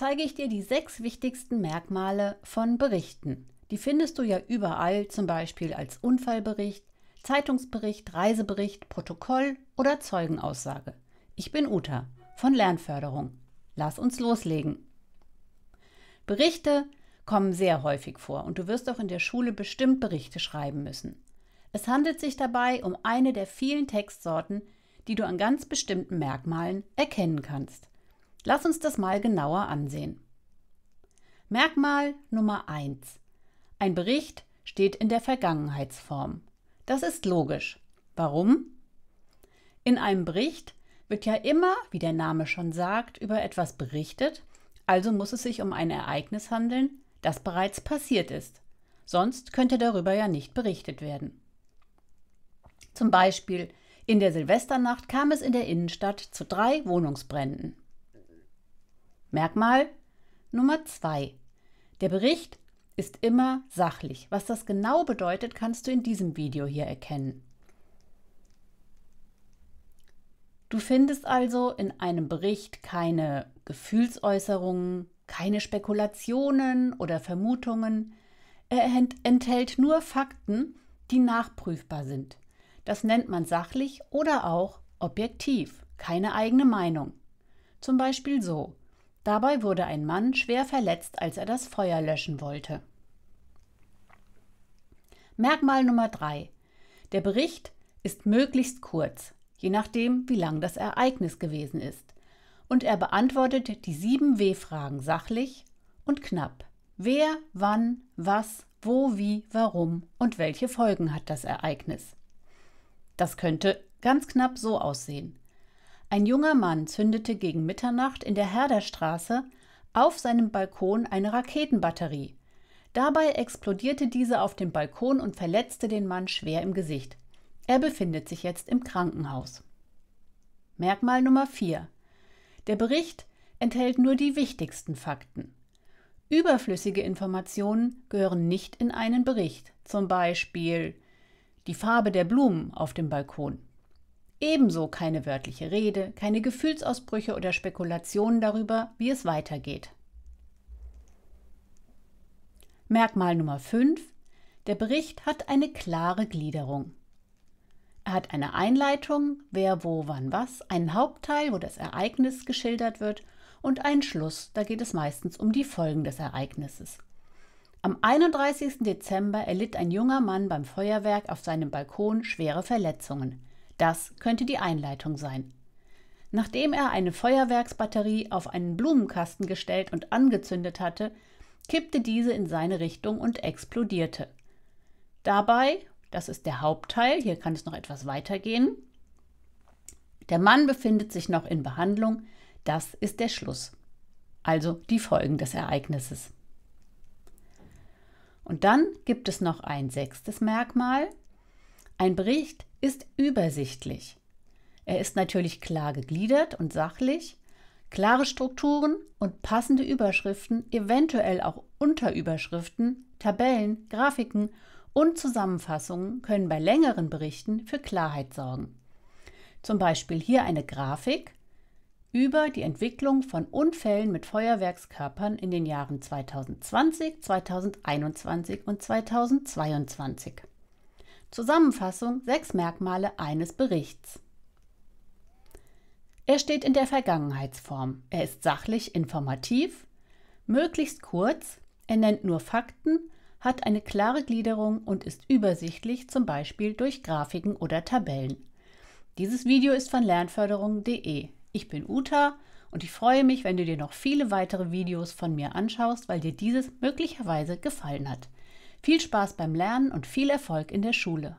zeige ich dir die sechs wichtigsten Merkmale von Berichten. Die findest du ja überall, zum Beispiel als Unfallbericht, Zeitungsbericht, Reisebericht, Protokoll oder Zeugenaussage. Ich bin Uta von Lernförderung. Lass uns loslegen. Berichte kommen sehr häufig vor und du wirst auch in der Schule bestimmt Berichte schreiben müssen. Es handelt sich dabei um eine der vielen Textsorten, die du an ganz bestimmten Merkmalen erkennen kannst. Lass uns das mal genauer ansehen. Merkmal Nummer 1. Ein Bericht steht in der Vergangenheitsform. Das ist logisch. Warum? In einem Bericht wird ja immer, wie der Name schon sagt, über etwas berichtet, also muss es sich um ein Ereignis handeln, das bereits passiert ist. Sonst könnte darüber ja nicht berichtet werden. Zum Beispiel, in der Silvesternacht kam es in der Innenstadt zu drei Wohnungsbränden. Merkmal Nummer zwei: Der Bericht ist immer sachlich. Was das genau bedeutet, kannst du in diesem Video hier erkennen. Du findest also in einem Bericht keine Gefühlsäußerungen, keine Spekulationen oder Vermutungen. Er ent enthält nur Fakten, die nachprüfbar sind. Das nennt man sachlich oder auch objektiv, keine eigene Meinung. Zum Beispiel so. Dabei wurde ein Mann schwer verletzt, als er das Feuer löschen wollte. Merkmal Nummer 3. Der Bericht ist möglichst kurz, je nachdem, wie lang das Ereignis gewesen ist. Und er beantwortet die sieben W-Fragen sachlich und knapp. Wer, wann, was, wo, wie, warum und welche Folgen hat das Ereignis? Das könnte ganz knapp so aussehen. Ein junger Mann zündete gegen Mitternacht in der Herderstraße auf seinem Balkon eine Raketenbatterie. Dabei explodierte diese auf dem Balkon und verletzte den Mann schwer im Gesicht. Er befindet sich jetzt im Krankenhaus. Merkmal Nummer 4. Der Bericht enthält nur die wichtigsten Fakten. Überflüssige Informationen gehören nicht in einen Bericht, zum Beispiel die Farbe der Blumen auf dem Balkon. Ebenso keine wörtliche Rede, keine Gefühlsausbrüche oder Spekulationen darüber, wie es weitergeht. Merkmal Nummer 5. Der Bericht hat eine klare Gliederung. Er hat eine Einleitung, wer, wo, wann, was, einen Hauptteil, wo das Ereignis geschildert wird und einen Schluss, da geht es meistens um die Folgen des Ereignisses. Am 31. Dezember erlitt ein junger Mann beim Feuerwerk auf seinem Balkon schwere Verletzungen. Das könnte die Einleitung sein. Nachdem er eine Feuerwerksbatterie auf einen Blumenkasten gestellt und angezündet hatte, kippte diese in seine Richtung und explodierte. Dabei, das ist der Hauptteil, hier kann es noch etwas weitergehen. Der Mann befindet sich noch in Behandlung, das ist der Schluss. Also die Folgen des Ereignisses. Und dann gibt es noch ein sechstes Merkmal, ein Bericht ist übersichtlich. Er ist natürlich klar gegliedert und sachlich, klare Strukturen und passende Überschriften, eventuell auch Unterüberschriften, Tabellen, Grafiken und Zusammenfassungen können bei längeren Berichten für Klarheit sorgen. Zum Beispiel hier eine Grafik über die Entwicklung von Unfällen mit Feuerwerkskörpern in den Jahren 2020, 2021 und 2022. Zusammenfassung sechs Merkmale eines Berichts. Er steht in der Vergangenheitsform. Er ist sachlich informativ, möglichst kurz, er nennt nur Fakten, hat eine klare Gliederung und ist übersichtlich, zum Beispiel durch Grafiken oder Tabellen. Dieses Video ist von lernförderung.de. Ich bin Uta und ich freue mich, wenn du dir noch viele weitere Videos von mir anschaust, weil dir dieses möglicherweise gefallen hat. Viel Spaß beim Lernen und viel Erfolg in der Schule!